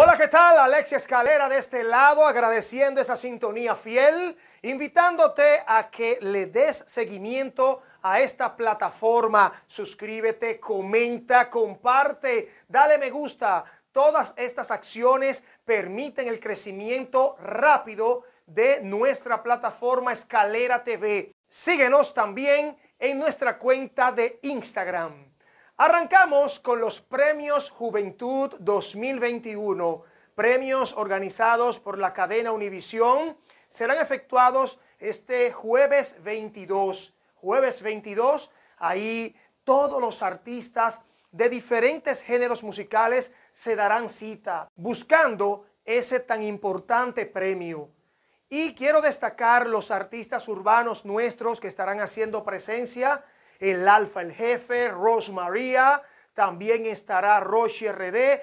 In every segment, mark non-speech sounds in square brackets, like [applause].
Hola, ¿qué tal? Alexia Escalera de este lado, agradeciendo esa sintonía fiel, invitándote a que le des seguimiento a esta plataforma. Suscríbete, comenta, comparte, dale me gusta. Todas estas acciones permiten el crecimiento rápido de nuestra plataforma Escalera TV. Síguenos también en nuestra cuenta de Instagram Arrancamos con los premios Juventud 2021, premios organizados por la cadena Univisión. Serán efectuados este jueves 22. Jueves 22, ahí todos los artistas de diferentes géneros musicales se darán cita, buscando ese tan importante premio. Y quiero destacar los artistas urbanos nuestros que estarán haciendo presencia el Alfa, el jefe, Ros María, también estará Roche RD.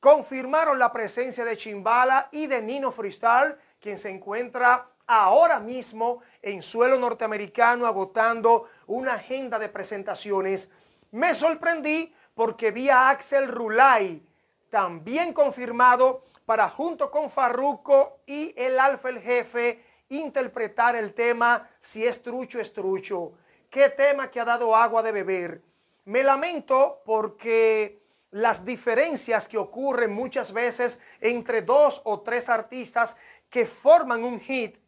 Confirmaron la presencia de Chimbala y de Nino Fristal, quien se encuentra ahora mismo en suelo norteamericano agotando una agenda de presentaciones. Me sorprendí porque vi a Axel Rulay, también confirmado para junto con Farruko y el Alfa el Jefe interpretar el tema Si es trucho, es trucho qué tema que ha dado agua de beber. Me lamento porque las diferencias que ocurren muchas veces entre dos o tres artistas que forman un hit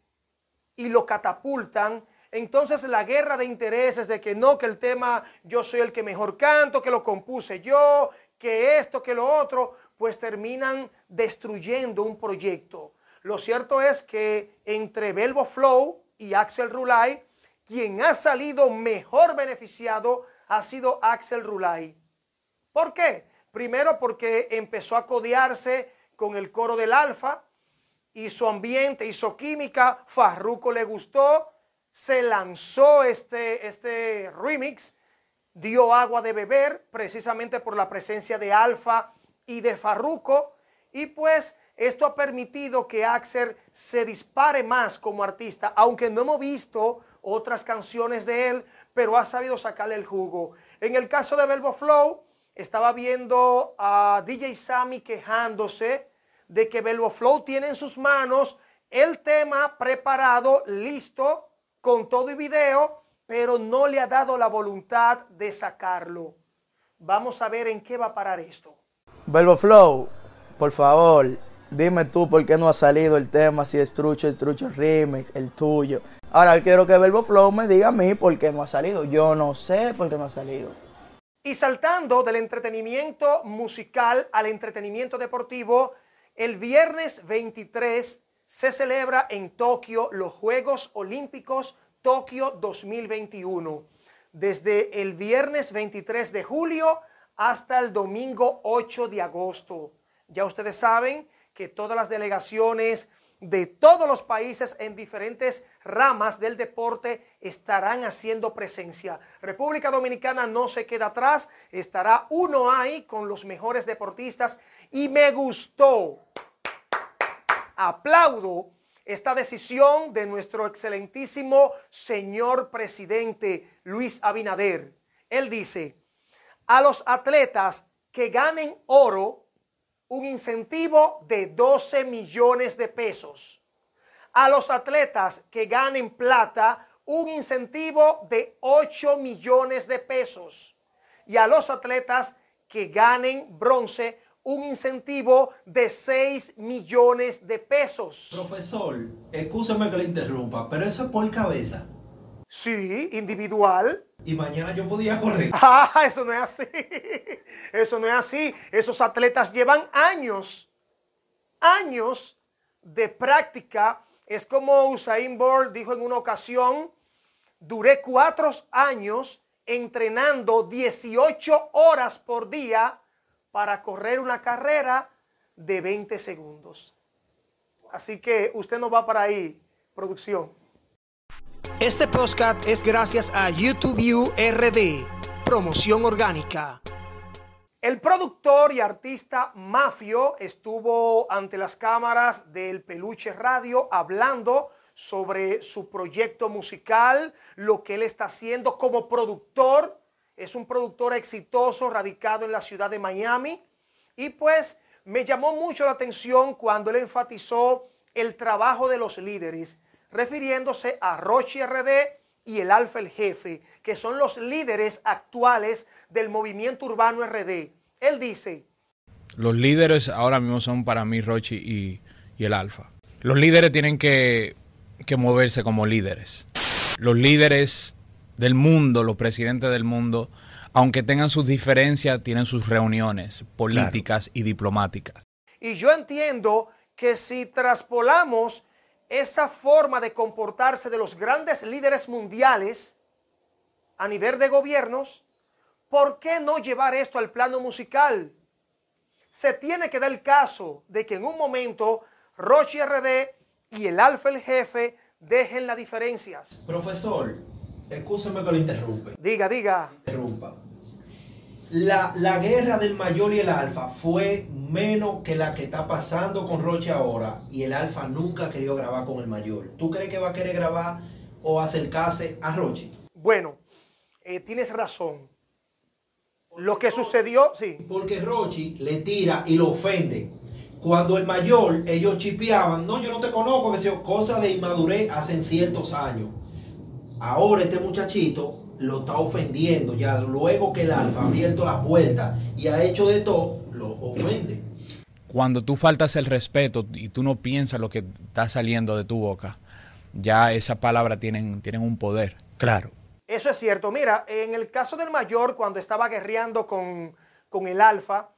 y lo catapultan. Entonces la guerra de intereses de que no, que el tema yo soy el que mejor canto, que lo compuse yo, que esto, que lo otro, pues terminan destruyendo un proyecto. Lo cierto es que entre Belbo Flow y Axel Rulay quien ha salido mejor beneficiado ha sido Axel Rulay. ¿Por qué? Primero porque empezó a codearse con el coro del Alfa, su ambiente, hizo química, Farruco le gustó, se lanzó este, este remix, dio agua de beber precisamente por la presencia de Alfa y de Farruco y pues esto ha permitido que Axel se dispare más como artista, aunque no hemos visto otras canciones de él, pero ha sabido sacarle el jugo. En el caso de Verbo Flow, estaba viendo a DJ Sammy quejándose de que Verbo Flow tiene en sus manos el tema preparado, listo, con todo y video, pero no le ha dado la voluntad de sacarlo. Vamos a ver en qué va a parar esto. Verbo Flow, por favor, dime tú por qué no ha salido el tema, si es Trucho, el Trucho Remix, el tuyo. Ahora quiero que Verbo Flow me diga a mí por qué no ha salido. Yo no sé por qué no ha salido. Y saltando del entretenimiento musical al entretenimiento deportivo, el viernes 23 se celebra en Tokio los Juegos Olímpicos Tokio 2021. Desde el viernes 23 de julio hasta el domingo 8 de agosto. Ya ustedes saben que todas las delegaciones de todos los países en diferentes ramas del deporte estarán haciendo presencia. República Dominicana no se queda atrás, estará uno ahí con los mejores deportistas y me gustó. Aplaudo esta decisión de nuestro excelentísimo señor presidente Luis Abinader. Él dice, a los atletas que ganen oro un incentivo de 12 millones de pesos. A los atletas que ganen plata, un incentivo de 8 millones de pesos. Y a los atletas que ganen bronce, un incentivo de 6 millones de pesos. Profesor, escúcheme que le interrumpa, pero eso es por cabeza. Sí, individual. Y mañana yo podía correr. [laughs] Ah, eso no es así. Eso no es así. Esos atletas llevan años, años de práctica. Es como Usain Bolt dijo en una ocasión, duré cuatro años entrenando 18 horas por día para correr una carrera de 20 segundos. Así que usted no va para ahí, producción. Este podcast es gracias a YouTube URD, promoción orgánica. El productor y artista Mafio estuvo ante las cámaras del Peluche Radio hablando sobre su proyecto musical, lo que él está haciendo como productor. Es un productor exitoso, radicado en la ciudad de Miami. Y pues me llamó mucho la atención cuando él enfatizó el trabajo de los líderes refiriéndose a Rochi RD y el Alfa el Jefe, que son los líderes actuales del movimiento urbano RD. Él dice... Los líderes ahora mismo son para mí Rochi y, el Alfa. Los líderes tienen que, moverse como líderes. Los líderes del mundo, los presidentes del mundo, aunque tengan sus diferencias, tienen sus reuniones políticas y diplomáticas. Y yo entiendo que si traspolamos esa forma de comportarse de los grandes líderes mundiales a nivel de gobiernos, ¿por qué no llevar esto al plano musical? Se tiene que dar el caso de que en un momento Roche RD y el Alfa el Jefe dejen las diferencias. Profesor, escúcheme que lo interrumpe. Diga, diga. Interrumpa la, guerra del mayor y el alfa fue menos que la que está pasando con Roche ahora. Y el alfa nunca querido grabar con el mayor. ¿Tú crees que va a querer grabar o acercarse a Roche? Bueno, eh, tienes razón. Lo que sucedió, sí. Porque Rochi le tira y lo ofende. Cuando el mayor, ellos chipeaban, no, yo no te conozco, decía cosa de inmadurez hace ciertos años. Ahora este muchachito lo está ofendiendo. Ya luego que el alfa ha abierto la puerta y ha hecho de todo, lo ofende. Cuando tú faltas el respeto y tú no piensas lo que está saliendo de tu boca, ya esas palabras tienen, tienen un poder. Claro. Eso es cierto. Mira, en el caso del mayor, cuando estaba guerreando con, el alfa,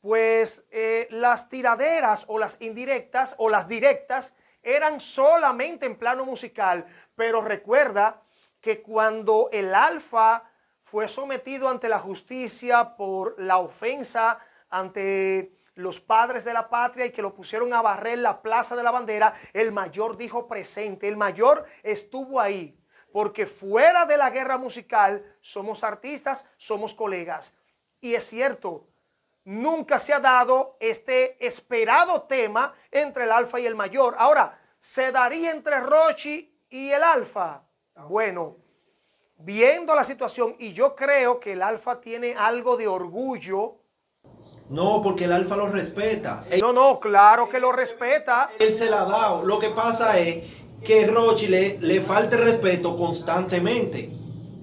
pues eh, las tiraderas o las indirectas o las directas eran solamente en plano musical. Pero recuerda que cuando el alfa fue sometido ante la justicia por la ofensa ante los padres de la patria y que lo pusieron a barrer la plaza de la bandera, el mayor dijo presente, el mayor estuvo ahí, porque fuera de la guerra musical somos artistas, somos colegas. Y es cierto, nunca se ha dado este esperado tema entre el alfa y el mayor. Ahora, ¿se daría entre Rochi y el alfa? Bueno, viendo la situación, y yo creo que el Alfa tiene algo de orgullo. No, porque el Alfa lo respeta. No, no, claro que lo respeta. Él se la ha dado. Lo que pasa es que Rochi le, le falta el respeto constantemente.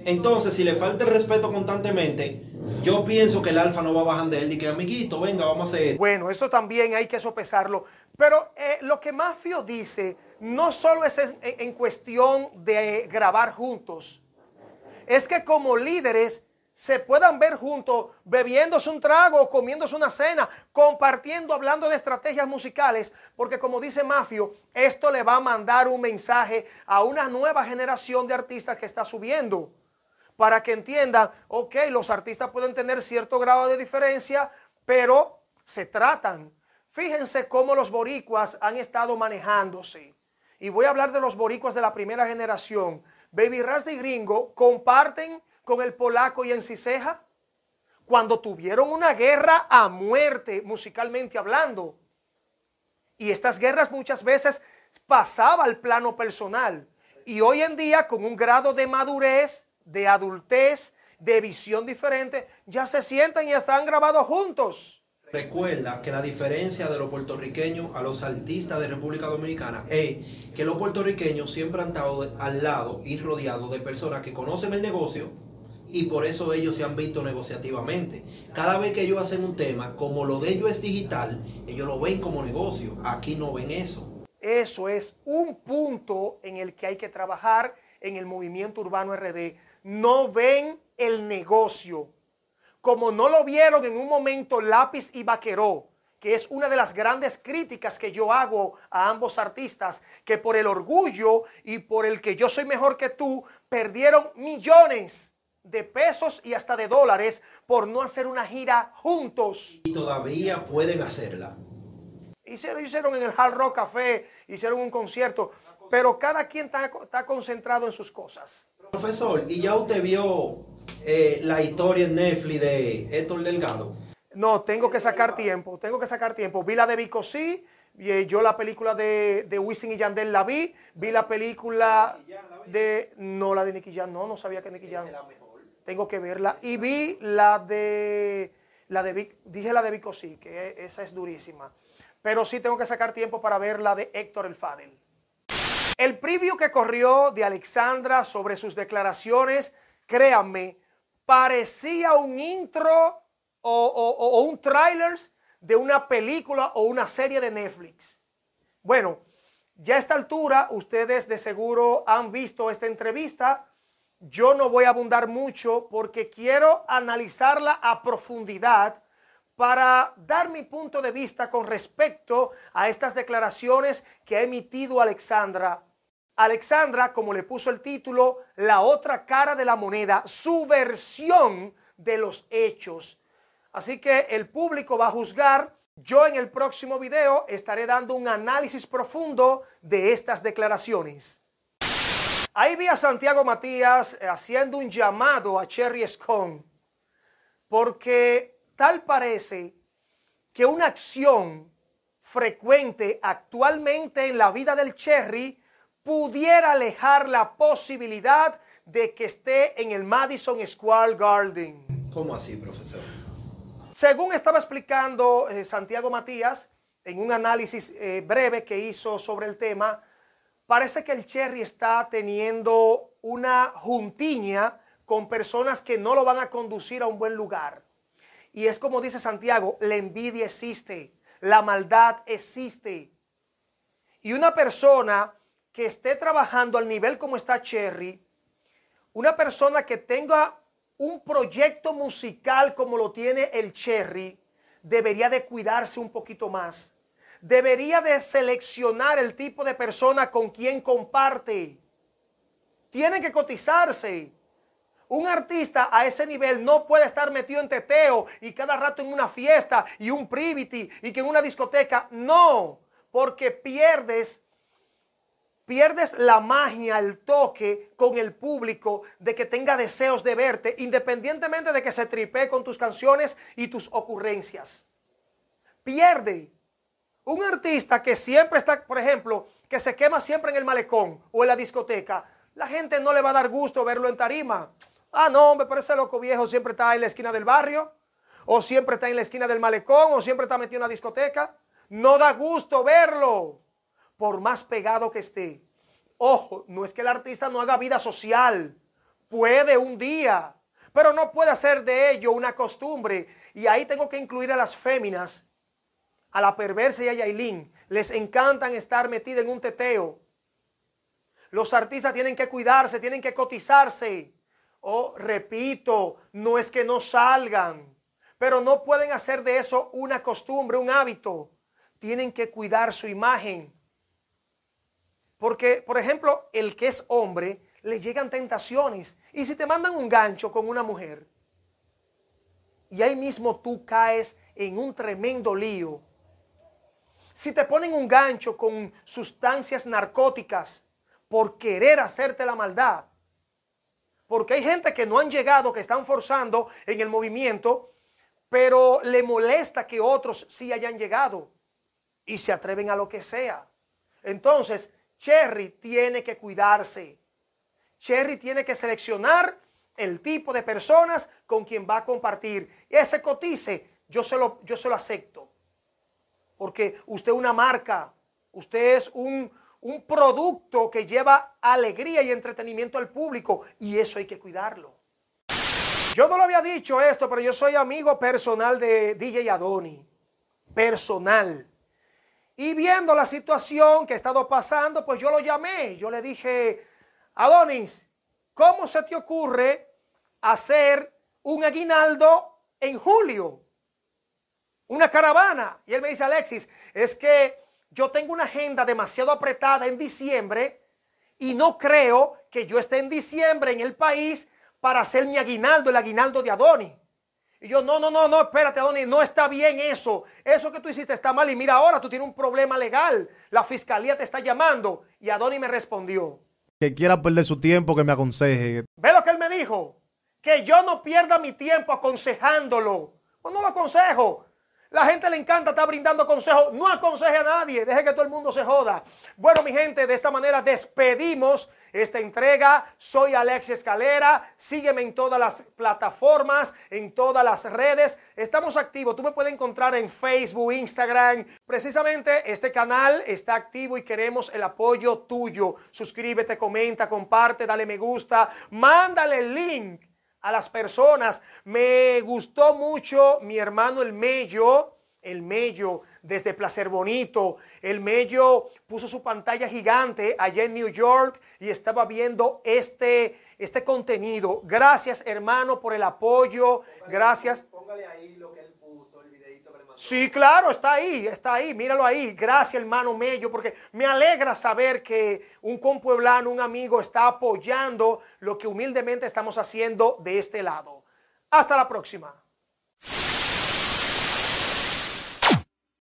Entonces, si le falta el respeto constantemente, yo pienso que el Alfa no va a bajar de él y que, amiguito, venga, vamos a hacer Bueno, eso también hay que sopesarlo. Pero eh, lo que Mafio dice no solo es en, cuestión de grabar juntos, es que como líderes se puedan ver juntos bebiéndose un trago, comiéndose una cena, compartiendo, hablando de estrategias musicales, porque como dice Mafio, esto le va a mandar un mensaje a una nueva generación de artistas que está subiendo, para que entiendan, ok, los artistas pueden tener cierto grado de diferencia, pero se tratan. Fíjense cómo los boricuas han estado manejándose y voy a hablar de los boricuas de la primera generación, Baby Rasta y Gringo comparten con el polaco y Enciseja cuando tuvieron una guerra a muerte, musicalmente hablando. Y estas guerras muchas veces pasaba al plano personal. Y hoy en día, con un grado de madurez, de adultez, de visión diferente, ya se sientan y están grabados juntos. Recuerda que la diferencia de los puertorriqueños a los artistas de República Dominicana es que los puertorriqueños siempre han estado al lado y rodeados de personas que conocen el negocio y por eso ellos se han visto negociativamente. Cada vez que ellos hacen un tema, como lo de ellos es digital, ellos lo ven como negocio. Aquí no ven eso. Eso es un punto en el que hay que trabajar en el movimiento urbano RD. No ven el negocio, como no lo vieron en un momento Lápiz y Vaqueró, que es una de las grandes críticas que yo hago a ambos artistas, que por el orgullo y por el que yo soy mejor que tú, perdieron millones de pesos y hasta de dólares por no hacer una gira juntos. Y todavía pueden hacerla. Hicieron, en el Hard Rock Café, hicieron un concierto, pero cada quien está, está concentrado en sus cosas. Profesor, y ya usted vio eh, la historia en Netflix de Héctor Delgado? No, tengo que sacar tiempo, tengo que sacar tiempo. Vi la de Vico, sí. Eh, yo la película de, de Wisin y Yandel la vi. Vi la película de... No, la de Nicky Jan, no, no sabía que Nicky Jan... Tengo que verla. Y vi la de... La de dije la de Vico, sí, que esa es durísima. Pero sí tengo que sacar tiempo para ver la de Héctor El Fadel. El preview que corrió de Alexandra sobre sus declaraciones, créanme, parecía un intro o, un tráiler de una película o una serie de Netflix. Bueno, ya a esta altura ustedes de seguro han visto esta entrevista. Yo no voy a abundar mucho porque quiero analizarla a profundidad para dar mi punto de vista con respecto a estas declaraciones que ha emitido Alexandra Alexandra, como le puso el título, la otra cara de la moneda, su versión de los hechos. Así que el público va a juzgar. Yo en el próximo video estaré dando un análisis profundo de estas declaraciones. Ahí vi a Santiago Matías eh, haciendo un llamado a Cherry Scone, porque tal parece que una acción frecuente actualmente en la vida del Cherry pudiera alejar la posibilidad de que esté en el Madison Square Garden. ¿Cómo así, profesor? Según estaba explicando eh, Santiago Matías, en un análisis eh, breve que hizo sobre el tema, parece que el Cherry está teniendo una juntiña con personas que no lo van a conducir a un buen lugar. Y es como dice Santiago, la envidia existe, la maldad existe. Y una persona que esté trabajando al nivel como está Cherry, una persona que tenga un proyecto musical como lo tiene el Cherry, debería de cuidarse un poquito más. Debería de seleccionar el tipo de persona con quien comparte. Tiene que cotizarse. Un artista a ese nivel no puede estar metido en teteo y cada rato en una fiesta y un privity y que en una discoteca. No, porque pierdes pierdes la magia, el toque con el público de que tenga deseos de verte, independientemente de que se tripee con tus canciones y tus ocurrencias. Pierde. Un artista que siempre está, por ejemplo, que se quema siempre en el malecón o en la discoteca, la gente no le va a dar gusto verlo en tarima. Ah, no, hombre, pero ese loco viejo siempre está en la esquina del barrio, o siempre está en la esquina del malecón, o siempre está metido en la discoteca. No da gusto verlo por más pegado que esté. Ojo, no es que el artista no haga vida social. Puede un día, pero no puede hacer de ello una costumbre. Y ahí tengo que incluir a las féminas, a la perversa y a Yailin. Les encantan estar metidas en un teteo. Los artistas tienen que cuidarse, tienen que cotizarse. O oh, repito, no es que no salgan, pero no pueden hacer de eso una costumbre, un hábito. Tienen que cuidar su imagen porque, por ejemplo, el que es hombre le llegan tentaciones. Y si te mandan un gancho con una mujer y ahí mismo tú caes en un tremendo lío. Si te ponen un gancho con sustancias narcóticas por querer hacerte la maldad, porque hay gente que no han llegado, que están forzando en el movimiento, pero le molesta que otros sí hayan llegado y se atreven a lo que sea. Entonces, Cherry tiene que cuidarse. Cherry tiene que seleccionar el tipo de personas con quien va a compartir. Ese cotice, yo se lo, yo acepto. Porque usted es una marca, usted es un, un producto que lleva alegría y entretenimiento al público y eso hay que cuidarlo. Yo no lo había dicho esto, pero yo soy amigo personal de DJ Adoni. Personal. Y viendo la situación que ha estado pasando, pues yo lo llamé. Yo le dije, Adonis, ¿cómo se te ocurre hacer un aguinaldo en julio? Una caravana. Y él me dice, Alexis, es que yo tengo una agenda demasiado apretada en diciembre y no creo que yo esté en diciembre en el país para hacer mi aguinaldo, el aguinaldo de Adonis. Y yo, no, no, no, no, espérate, Adonis, no está bien eso. Eso que tú hiciste está mal. Y mira, ahora tú tienes un problema legal. La fiscalía te está llamando. Y Adoni me respondió. Que quiera perder su tiempo, que me aconseje. ¿Ve lo que él me dijo? Que yo no pierda mi tiempo aconsejándolo. Pues no lo aconsejo. La gente le encanta está brindando consejos. No aconseje a nadie. Deje que todo el mundo se joda. Bueno, mi gente, de esta manera despedimos esta entrega. Soy Alex Escalera. Sígueme en todas las plataformas, en todas las redes. Estamos activos. Tú me puedes encontrar en Facebook, Instagram. Precisamente este canal está activo y queremos el apoyo tuyo. Suscríbete, comenta, comparte, dale me gusta. Mándale el link a las personas. Me gustó mucho mi hermano el Mello, el Mello desde Placer Bonito. El Mello puso su pantalla gigante allá en New York y estaba viendo este, este contenido. Gracias hermano por el apoyo. gracias. Póngale ahí Sí, claro, está ahí, está ahí, míralo ahí. Gracias, hermano Mello, porque me alegra saber que un compueblano, un amigo, está apoyando lo que humildemente estamos haciendo de este lado. Hasta la próxima.